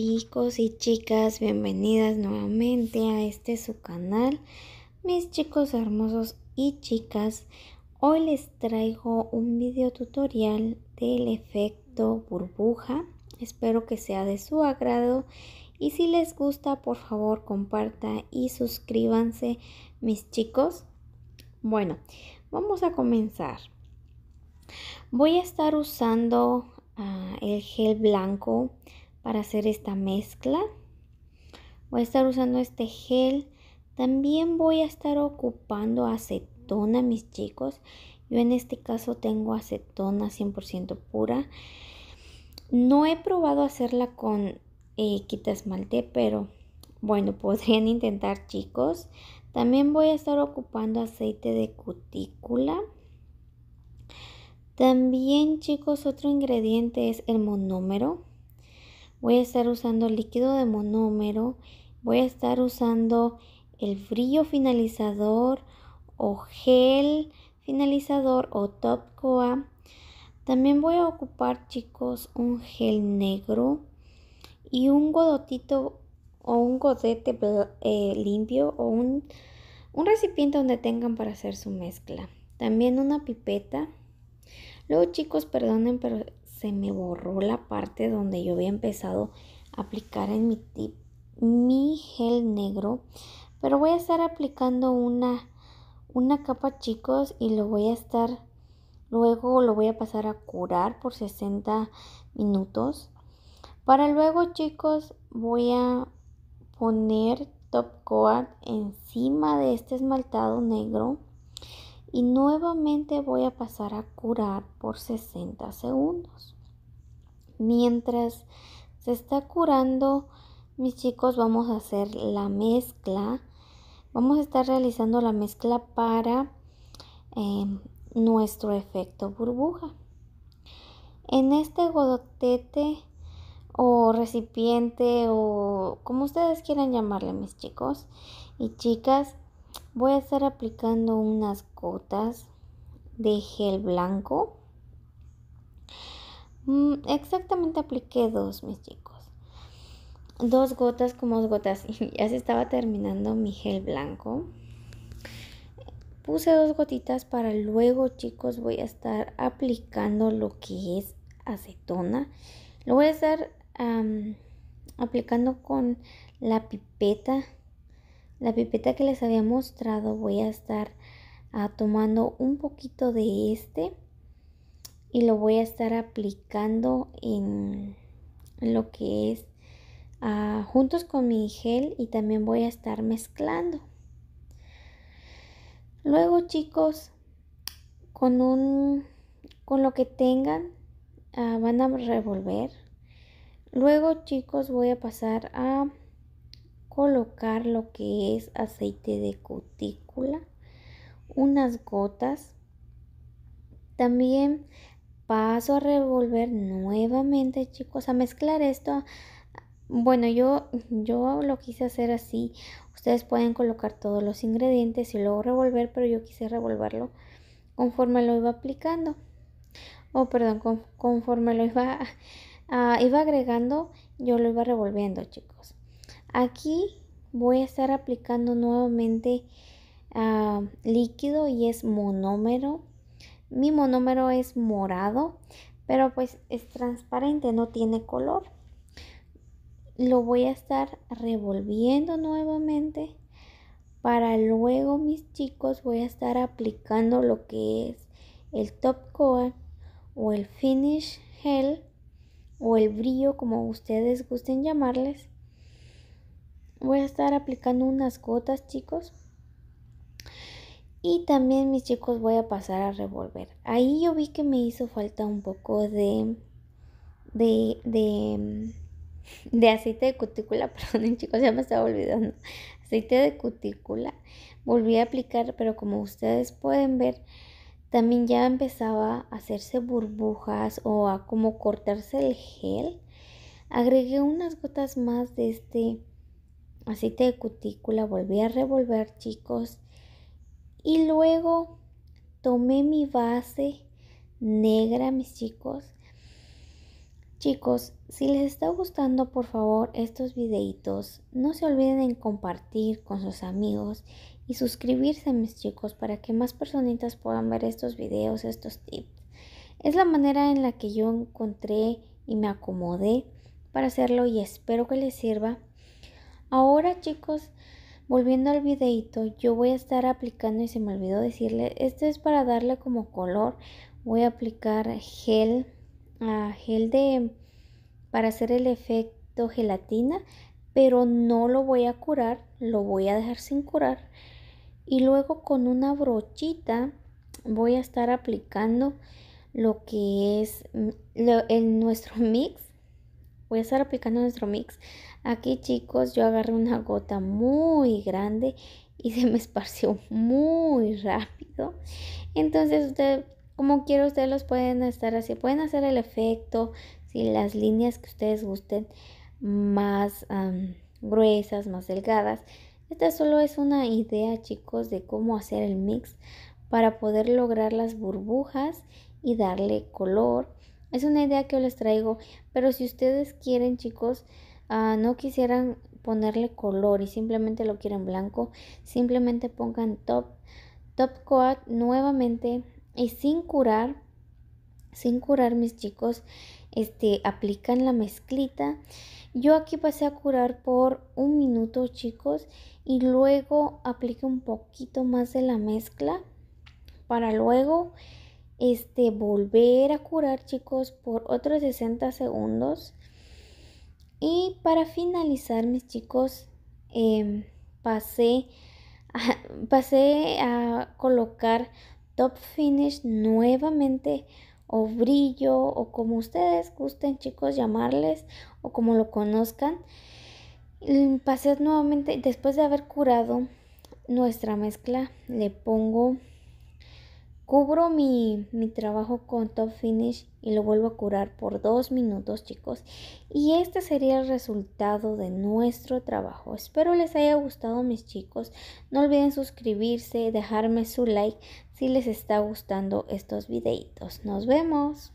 chicos y chicas, bienvenidas nuevamente a este su canal, mis chicos hermosos y chicas. Hoy les traigo un video tutorial del efecto burbuja. Espero que sea de su agrado y si les gusta, por favor, comparta y suscríbanse, mis chicos. Bueno, vamos a comenzar. Voy a estar usando ah, el gel blanco para hacer esta mezcla. Voy a estar usando este gel. También voy a estar ocupando acetona, mis chicos. Yo en este caso tengo acetona 100% pura. No he probado hacerla con eh, quita esmalte, pero bueno, podrían intentar chicos. También voy a estar ocupando aceite de cutícula. También chicos, otro ingrediente es el monómero voy a estar usando líquido de monómero, voy a estar usando el frío finalizador o gel finalizador o top coa. También voy a ocupar chicos un gel negro y un godotito o un godete eh, limpio o un, un recipiente donde tengan para hacer su mezcla. También una pipeta. Luego chicos, perdonen, pero se me borró la parte donde yo había empezado a aplicar en mi tip mi gel negro pero voy a estar aplicando una una capa chicos y lo voy a estar luego lo voy a pasar a curar por 60 minutos para luego chicos voy a poner top coat encima de este esmaltado negro y nuevamente voy a pasar a curar por 60 segundos. Mientras se está curando, mis chicos, vamos a hacer la mezcla. Vamos a estar realizando la mezcla para em, nuestro efecto burbuja. En este godotete o recipiente o como ustedes quieran llamarle, mis chicos y chicas, voy a estar aplicando unas gotas de gel blanco mm, exactamente apliqué dos mis chicos dos gotas como dos gotas ya se estaba terminando mi gel blanco puse dos gotitas para luego chicos voy a estar aplicando lo que es acetona lo voy a estar aplicando con la pipeta la pipeta que les había mostrado voy a estar ah, tomando un poquito de este y lo voy a estar aplicando en lo que es ah, juntos con mi gel y también voy a estar mezclando luego chicos con un con lo que tengan ah, van a revolver luego chicos voy a pasar a colocar lo que es aceite de cutícula, unas gotas. También paso a revolver nuevamente, chicos, a mezclar esto. Bueno, yo, yo lo quise hacer así. Ustedes pueden colocar todos los ingredientes y luego revolver, pero yo quise revolverlo conforme lo iba aplicando. o perdón, conforme lo iba, ah, iba agregando, yo lo iba revolviendo, chicos. Aquí voy a estar aplicando nuevamente ah, líquido y es monómero. Mi monómero es morado, pero pues es transparente, no tiene color. Lo voy a estar revolviendo nuevamente para luego mis chicos voy a estar aplicando lo que es el top coat o el finish gel o el brillo como ustedes gusten llamarles voy a estar aplicando unas gotas chicos y también mis chicos voy a pasar a revolver ahí yo vi que me hizo falta un poco de de, de, aceite de cutícula Perdón, chicos ya me estaba olvidando aceite de cutícula volví a aplicar pero como ustedes pueden ver también ya empezaba a hacerse burbujas o a como cortarse el gel agregué unas gotas más de este Así de cutícula, volví a revolver chicos y luego tomé mi base negra mis chicos. Chicos, si les está gustando por favor estos videitos, no se olviden en compartir con sus amigos y suscribirse mis chicos para que más personitas puedan ver estos videos, estos tips. Es la manera en la que yo encontré y me acomodé para hacerlo y espero que les sirva. Ahora chicos, volviendo al videito, yo voy a estar aplicando y se me olvidó decirle, esto es para darle como color, voy a aplicar gel, ah, gel de, para hacer el efecto gelatina, pero no lo voy a curar, lo voy a dejar sin curar y luego con una brochita voy a estar aplicando lo que es mm, el, nuestro mix voy a estar aplicando nuestro mix. Aquí chicos yo agarré una gota muy grande y se me esparció muy rápido. Entonces usted, como quiera ustedes los pueden estar así, pueden hacer el efecto, si las líneas que ustedes gusten más gruesas, más delgadas. Esta solo es una idea chicos de cómo hacer el mix para poder lograr las burbujas y darle color es una idea que les traigo, pero si ustedes quieren, chicos, ah, no quisieran ponerle color y simplemente lo quieren blanco, simplemente pongan top, top coat nuevamente y sin curar, sin curar mis chicos, este, aplican la mezclita. Yo aquí pasé a curar por un minuto chicos y luego apliqué un poquito más de la mezcla para luego este, volver a curar chicos por otros 60 segundos. Y para finalizar mis chicos, em, pasé, pasé a colocar top finish nuevamente o brillo o como ustedes gusten chicos llamarles o como lo conozcan. Mm, pasé nuevamente, después de haber curado nuestra mezcla, le pongo Cubro mi, mi, trabajo con Top Finish y lo vuelvo a curar por dos minutos, chicos. Y este sería el resultado de nuestro trabajo. Espero les haya gustado, mis chicos. No olviden suscribirse, dejarme su like si les está gustando estos videitos. Nos vemos.